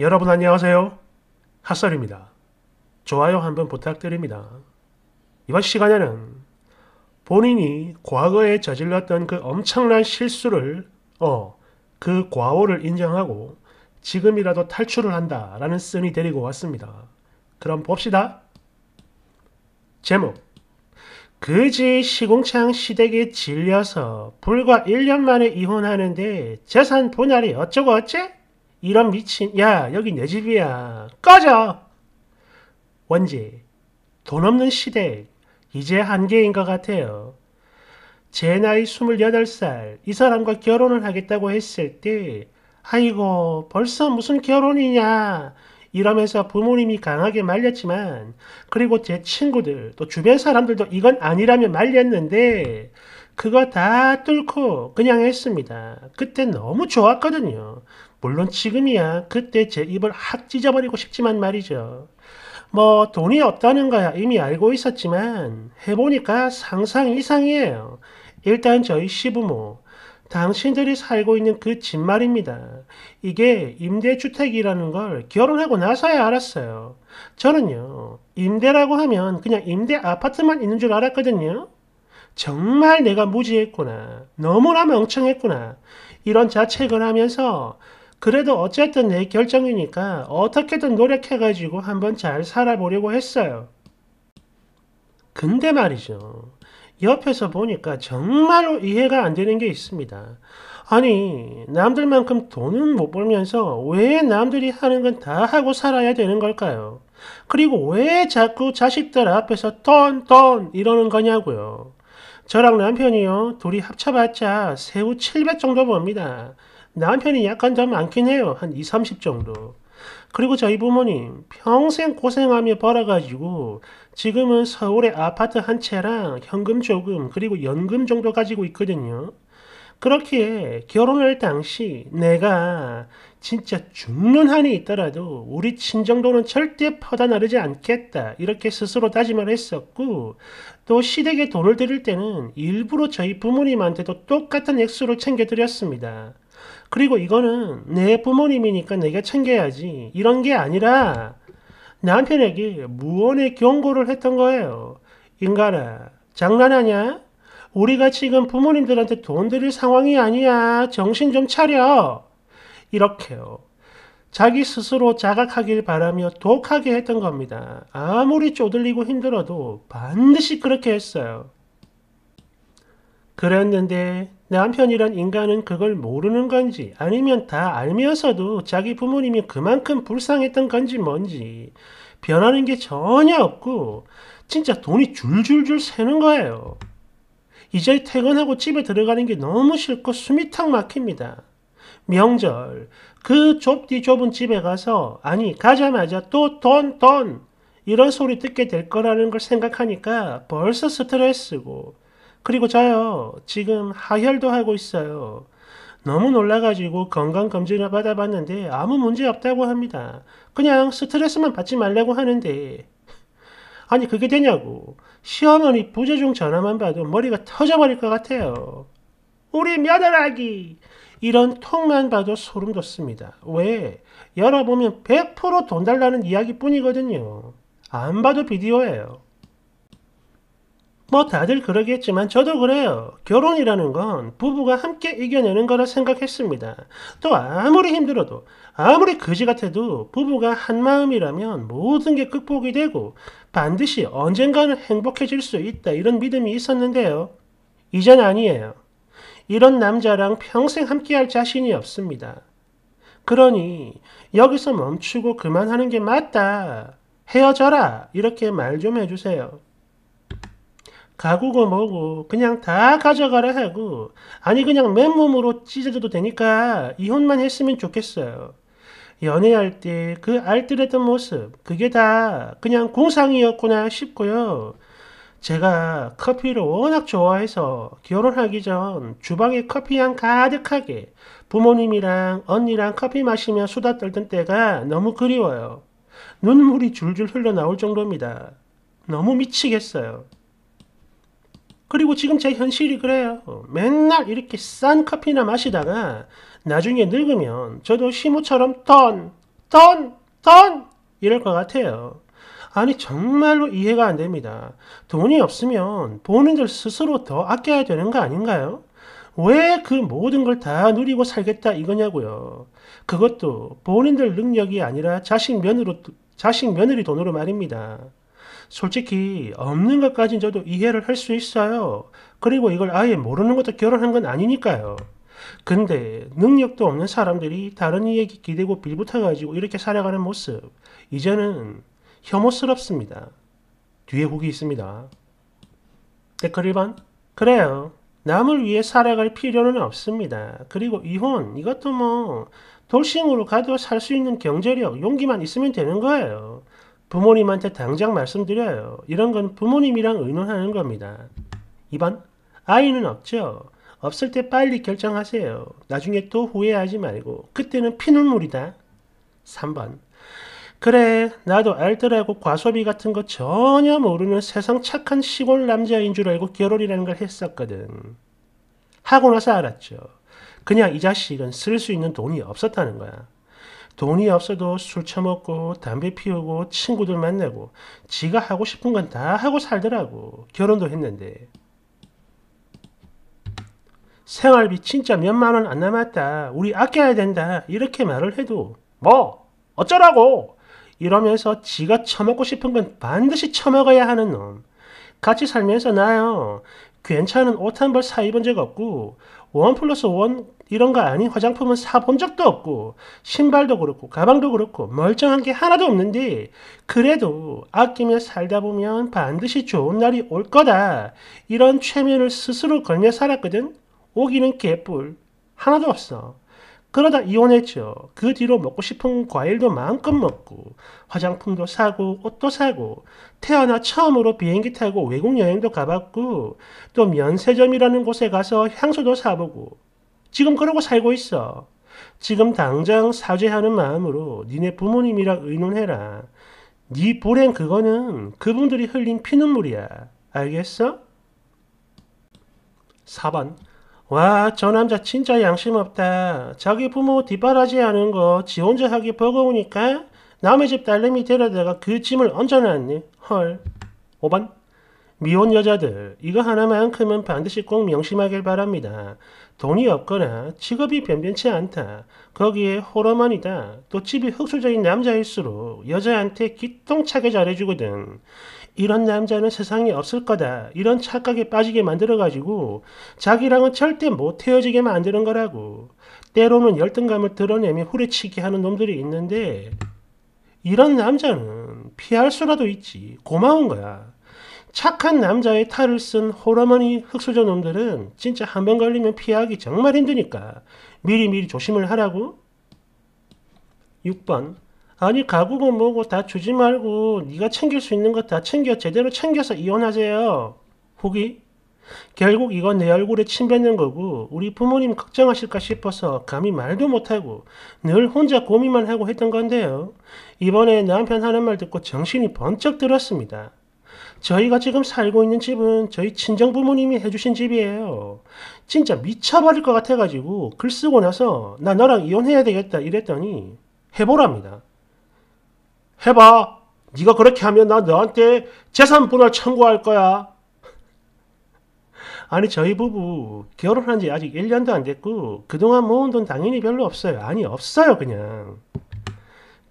여러분 안녕하세요. 핫설입니다. 좋아요 한번 부탁드립니다. 이번 시간에는 본인이 과거에 저질렀던 그 엄청난 실수를 어, 그 과오를 인정하고 지금이라도 탈출을 한다라는 쓴이 데리고 왔습니다. 그럼 봅시다. 제목 그지 시공창 시댁에 질려서 불과 1년 만에 이혼하는데 재산 분할이 어쩌고 어째? 이런 미친 야 여기 내 집이야 꺼져 원지 돈 없는 시댁 이제 한계인 것 같아요. 제 나이 28살 이 사람과 결혼을 하겠다고 했을 때 아이고 벌써 무슨 결혼이냐 이러면서 부모님이 강하게 말렸지만 그리고 제 친구들 또 주변 사람들도 이건 아니라며 말렸는데 그거 다 뚫고 그냥 했습니다. 그때 너무 좋았거든요. 물론 지금이야 그때 제 입을 확 찢어버리고 싶지만 말이죠. 뭐 돈이 없다는 거야 이미 알고 있었지만 해보니까 상상 이상이에요. 일단 저희 시부모, 당신들이 살고 있는 그 집 말입니다. 이게 임대주택이라는 걸 결혼하고 나서야 알았어요. 저는요, 임대라고 하면 그냥 임대 아파트만 있는 줄 알았거든요. 정말 내가 무지했구나. 너무나 멍청했구나. 이런 자책을 하면서 그래도 어쨌든 내 결정이니까 어떻게든 노력해가지고 한번 잘 살아보려고 했어요. 근데 말이죠. 옆에서 보니까 정말로 이해가 안 되는 게 있습니다. 아니, 남들만큼 돈은 못 벌면서 왜 남들이 하는 건 다 하고 살아야 되는 걸까요? 그리고 왜 자꾸 자식들 앞에서 돈, 돈 이러는 거냐고요. 저랑 남편이요 둘이 합쳐봤자 새우 700 정도 봅니다. 남편이 약간 더 많긴 해요. 한 2, 30 정도. 그리고 저희 부모님 평생 고생하며 벌어가지고 지금은 서울에 아파트 한 채랑 현금 조금 그리고 연금 정도 가지고 있거든요. 그렇기에 결혼할 당시 내가 진짜 죽는 한이 있더라도 우리 친정도는 절대 퍼다나르지 않겠다 이렇게 스스로 다짐을 했었고 또 시댁에 돈을 드릴 때는 일부러 저희 부모님한테도 똑같은 액수를 챙겨드렸습니다. 그리고 이거는 내 부모님이니까 내가 챙겨야지 이런 게 아니라 남편에게 무언의 경고를 했던 거예요. 인간아 장난하냐? 우리가 지금 부모님들한테 돈 드릴 상황이 아니야. 정신 좀 차려. 이렇게요. 자기 스스로 자각하길 바라며 독하게 했던 겁니다. 아무리 쪼들리고 힘들어도 반드시 그렇게 했어요. 그랬는데 남편이란 인간은 그걸 모르는 건지 아니면 다 알면서도 자기 부모님이 그만큼 불쌍했던 건지 뭔지 변하는 게 전혀 없고 진짜 돈이 줄줄줄 새는 거예요. 이제 퇴근하고 집에 들어가는 게 너무 싫고 숨이 탁 막힙니다. 명절 그 좁디 좁은 집에 가서 아니 가자마자 또 돈 돈 이런 소리 듣게 될 거라는 걸 생각하니까 벌써 스트레스고 그리고 저요 지금 하혈도 하고 있어요. 너무 놀라가지고 건강검진을 받아봤는데 아무 문제 없다고 합니다. 그냥 스트레스만 받지 말라고 하는데 아니 그게 되냐고 시어머니 부재중 전화만 봐도 머리가 터져버릴 것 같아요. 우리 며느라기 이런 통만 봐도 소름 돋습니다. 왜? 열어보면 100%돈 달라는 이야기뿐이거든요. 안 봐도 비디오예요. 뭐 다들 그러겠지만 저도 그래요. 결혼이라는 건 부부가 함께 이겨내는 거라 생각했습니다. 또 아무리 힘들어도 아무리 거지 같아도 부부가 한 마음이라면 모든 게 극복이 되고 반드시 언젠가는 행복해질 수 있다 이런 믿음이 있었는데요. 이젠 아니에요. 이런 남자랑 평생 함께할 자신이 없습니다. 그러니 여기서 멈추고 그만하는 게 맞다. 헤어져라. 이렇게 말 좀 해주세요. 가구고 뭐고 그냥 다 가져가라 하고 아니 그냥 맨몸으로 찢어져도 되니까 이혼만 했으면 좋겠어요. 연애할 때 그 알뜰했던 모습 그게 다 그냥 공상이었구나 싶고요. 제가 커피를 워낙 좋아해서 결혼하기 전 주방에 커피향 가득하게 부모님이랑 언니랑 커피 마시며 수다 떨던 때가 너무 그리워요. 눈물이 줄줄 흘러나올 정도입니다. 너무 미치겠어요. 그리고 지금 제 현실이 그래요. 어, 맨날 이렇게 싼 커피나 마시다가 나중에 늙으면 저도 시모처럼 던, 던, 던 이럴 것 같아요. 아니 정말로 이해가 안 됩니다. 돈이 없으면 본인들 스스로 더 아껴야 되는 거 아닌가요? 왜 그 모든 걸 다 누리고 살겠다 이거냐고요. 그것도 본인들 능력이 아니라 자식 며느리, 자식 며느리 돈으로 말입니다. 솔직히 없는 것까진 저도 이해를 할 수 있어요. 그리고 이걸 아예 모르는 것도 결혼한 건 아니니까요. 근데 능력도 없는 사람들이 다른 이에 기대고 빌붙어가지고 이렇게 살아가는 모습 이제는 혐오스럽습니다. 뒤에 후기 있습니다. 댓글 1번 그래요. 남을 위해 살아갈 필요는 없습니다. 그리고 이혼 이것도 뭐 돌싱으로 가도 살 수 있는 경제력 용기만 있으면 되는 거예요. 부모님한테 당장 말씀드려요. 이런 건 부모님이랑 의논하는 겁니다. 2번 아이는 없죠. 없을 때 빨리 결정하세요. 나중에 또 후회하지 말고 그때는 피눈물이다. 3번 그래 나도 알뜰하고 과소비 같은 거 전혀 모르는 세상 착한 시골 남자인 줄 알고 결혼이라는 걸 했었거든. 하고 나서 알았죠. 그냥 이 자식은 쓸 수 있는 돈이 없었다는 거야. 돈이 없어도 술 처먹고 담배 피우고 친구들 만나고 지가 하고 싶은 건 다 하고 살더라고. 결혼도 했는데. 생활비 진짜 몇만 원 안 남았다. 우리 아껴야 된다. 이렇게 말을 해도 뭐 어쩌라고 이러면서 지가 처먹고 싶은 건 반드시 처먹어야 하는 놈. 같이 살면서 나요. 괜찮은 옷 한 벌 사입은 적 없고 원 플러스 원 이런 거 아닌 화장품은 사본 적도 없고 신발도 그렇고 가방도 그렇고 멀쩡한 게 하나도 없는데 그래도 아끼며 살다 보면 반드시 좋은 날이 올 거다 이런 최면을 스스로 걸며 살았거든 오기는 개뿔 하나도 없어 그러다 이혼했죠. 그 뒤로 먹고 싶은 과일도 마음껏 먹고 화장품도 사고 옷도 사고 태어나 처음으로 비행기 타고 외국 여행도 가봤고 또 면세점이라는 곳에 가서 향수도 사보고 지금 그러고 살고 있어. 지금 당장 사죄하는 마음으로 니네 부모님이랑 의논해라. 네 불행 그거는 그분들이 흘린 피눈물이야. 알겠어? 4번 와, 저 남자 진짜 양심 없다. 자기 부모 뒷바라지 하는 거 지 혼자 하기 버거우니까 남의 집 딸내미 데려다가 그 짐을 얹어놨네. 헐. 5번. 미혼 여자들, 이거 하나만큼은 반드시 꼭 명심하길 바랍니다. 돈이 없거나 직업이 변변치 않다. 거기에 호러만이다. 또 집이 흙수저인 남자일수록 여자한테 기똥차게 잘해주거든. 이런 남자는 세상에 없을 거다. 이런 착각에 빠지게 만들어가지고 자기랑은 절대 못 헤어지게 만드는 거라고. 때로는 열등감을 드러내며 후려치게 하는 놈들이 있는데 이런 남자는 피할 수라도 있지. 고마운 거야. 착한 남자의 탈을 쓴 호러머니 흑수저 놈들은 진짜 한 번 걸리면 피하기 정말 힘드니까 미리미리 조심을 하라고. 6번 아니 가구건 뭐고 다 주지 말고 네가 챙길 수 있는 것 다 챙겨 제대로 챙겨서 이혼하세요. 후기 결국 이건 내 얼굴에 침 뱉는 거고 우리 부모님 걱정하실까 싶어서 감히 말도 못하고 늘 혼자 고민만 하고 했던 건데요. 이번에 남편 하는 말 듣고 정신이 번쩍 들었습니다. 저희가 지금 살고 있는 집은 저희 친정 부모님이 해주신 집이에요. 진짜 미쳐버릴 것 같아가지고 글 쓰고 나서 나 너랑 이혼해야 되겠다 이랬더니 해보랍니다. 해봐. 네가 그렇게 하면 나 너한테 재산 분할 청구할 거야. 아니 저희 부부 결혼한 지 아직 1년도 안 됐고 그동안 모은 돈 당연히 별로 없어요. 아니 없어요 그냥.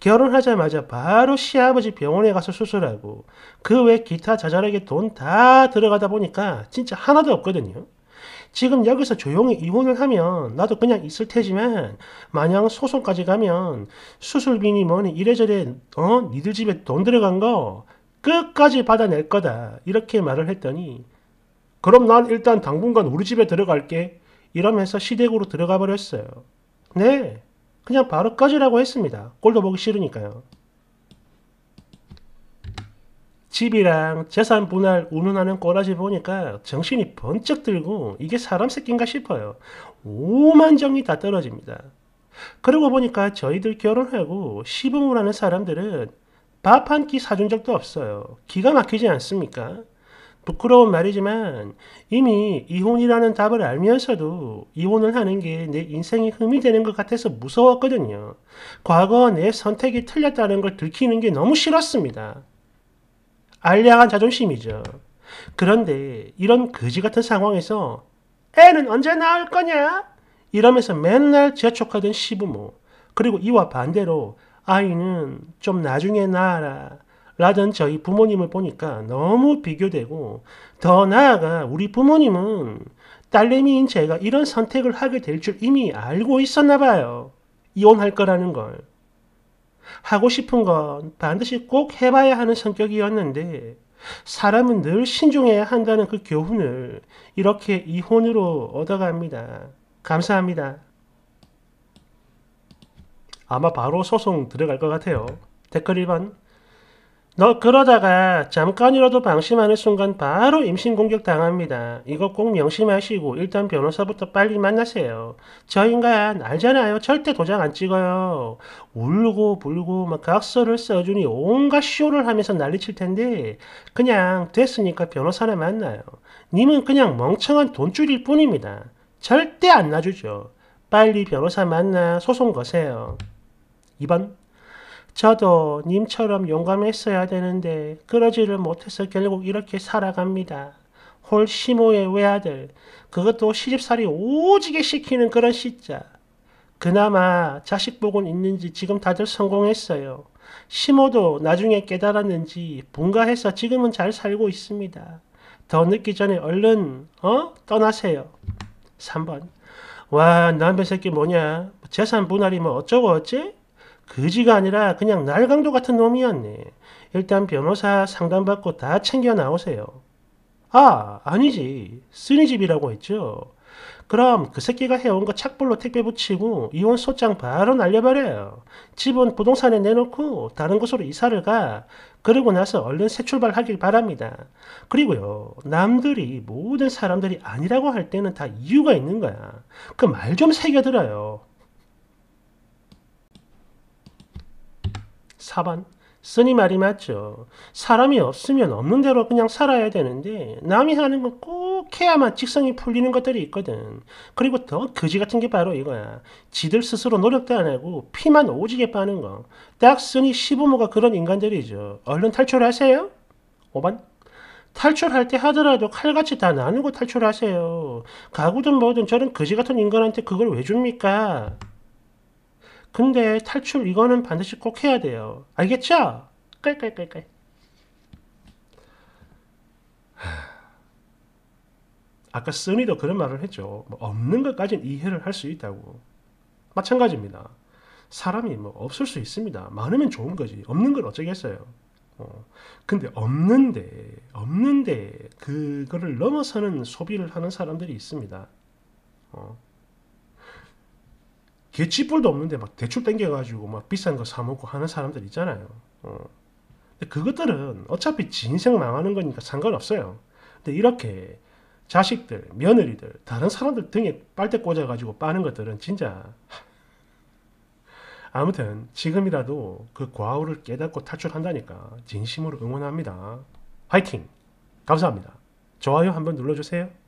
결혼하자마자 바로 시아버지 병원에 가서 수술하고 그 외 기타 자잘하게 돈 다 들어가다 보니까 진짜 하나도 없거든요. 지금 여기서 조용히 이혼을 하면 나도 그냥 있을 테지만 마냥 소송까지 가면 수술비니 뭐니 이래저래 어 니들 집에 돈 들어간 거 끝까지 받아낼 거다 이렇게 말을 했더니 그럼 난 일단 당분간 우리 집에 들어갈게 이러면서 시댁으로 들어가 버렸어요. 네 그냥 바로 꺼지라고 했습니다. 꼴도 보기 싫으니까요. 집이랑 재산 분할 운운하는 꼬라지 보니까 정신이 번쩍 들고 이게 사람 새끼인가 싶어요. 오만정이 다 떨어집니다. 그러고 보니까 저희들 결혼하고 시부모라는 사람들은 밥 한 끼 사준 적도 없어요. 기가 막히지 않습니까? 부끄러운 말이지만 이미 이혼이라는 답을 알면서도 이혼을 하는 게 내인생의 흠이 되는 것 같아서 무서웠거든요. 과거 내 선택이 틀렸다는 걸 들키는 게 너무 싫었습니다. 알량한 자존심이죠. 그런데 이런 거지 같은 상황에서 애는 언제 낳을 거냐? 이러면서 맨날 재촉하던 시부모 그리고 이와 반대로 아이는 좀 나중에 낳아라 라던 저희 부모님을 보니까 너무 비교되고 더 나아가 우리 부모님은 딸내미인 제가 이런 선택을 하게 될 줄 이미 알고 있었나 봐요. 이혼할 거라는 걸. 하고 싶은 건 반드시 꼭 해봐야 하는 성격이었는데 사람은 늘 신중해야 한다는 그 교훈을 이렇게 이혼으로 얻어갑니다. 감사합니다. 아마 바로 소송 들어갈 것 같아요. 댓글 1번 너 그러다가 잠깐이라도 방심하는 순간 바로 임신 공격 당합니다. 이거 꼭 명심하시고 일단 변호사부터 빨리 만나세요. 저 인간 알잖아요. 절대 도장 안 찍어요. 울고 불고 막 각서를 써주니 온갖 쇼를 하면서 난리칠 텐데 그냥 됐으니까 변호사나 만나요. 님은 그냥 멍청한 돈줄일 뿐입니다. 절대 안 놔주죠. 빨리 변호사 만나 소송 거세요. 2번 저도 님처럼 용감했어야 되는데 그러지를 못해서 결국 이렇게 살아갑니다. 홀시모의 외아들, 그것도 시집살이 오지게 시키는 그런 시자. 그나마 자식 복은 있는지 지금 다들 성공했어요. 시모도 나중에 깨달았는지 분가해서 지금은 잘 살고 있습니다. 더 늦기 전에 얼른 어 떠나세요. 3번 와 남편 새끼 뭐냐 재산 분할이 뭐 어쩌고 어째 거지가 아니라 그냥 날강도 같은 놈이었네. 일단 변호사 상담받고 다 챙겨 나오세요. 아, 아니지. 쓰니 집이라고 했죠. 그럼 그 새끼가 해온 거 착불로 택배 붙이고 이혼 소장 바로 날려버려요. 집은 부동산에 내놓고 다른 곳으로 이사를 가. 그러고 나서 얼른 새 출발하길 바랍니다. 그리고요, 남들이 모든 사람들이 아니라고 할 때는 다 이유가 있는 거야. 그 말 좀 새겨들어요. 4번. 스님 말이 맞죠. 사람이 없으면 없는 대로 그냥 살아야 되는데 남이 하는 건 꼭 해야만 직성이 풀리는 것들이 있거든. 그리고 더 거지 같은 게 바로 이거야. 지들 스스로 노력도 안 하고 피만 오지게 빠는 거. 딱 스니 시부모가 그런 인간들이죠. 얼른 탈출하세요. 5번. 탈출할 때 하더라도 칼같이 다 나누고 탈출하세요. 가구든 뭐든 저런 거지 같은 인간한테 그걸 왜 줍니까? 근데 탈출 이거는 반드시 꼭 해야 돼요. 알겠죠? 깔깔깔깔. 아까 쓰니도 그런 말을 했죠. 뭐 없는 것까지는 이해를 할 수 있다고. 마찬가지입니다. 사람이 뭐 없을 수 있습니다. 많으면 좋은 거지. 없는 걸 어쩌겠어요. 어. 근데 없는데, 없는데, 그거를 넘어서는 소비를 하는 사람들이 있습니다. 어. 개치뿔도 없는데 막 대출 땡겨가지고 막 비싼 거 사먹고 하는 사람들 있잖아요. 어. 근데 그것들은 어차피 진생 망하는 거니까 상관없어요. 근데 이렇게 자식들, 며느리들, 다른 사람들 등에 빨대 꽂아가지고 빠는 것들은 진짜 아무튼 지금이라도 그 과오를 깨닫고 탈출한다니까 진심으로 응원합니다. 화이팅! 감사합니다. 좋아요 한번 눌러주세요.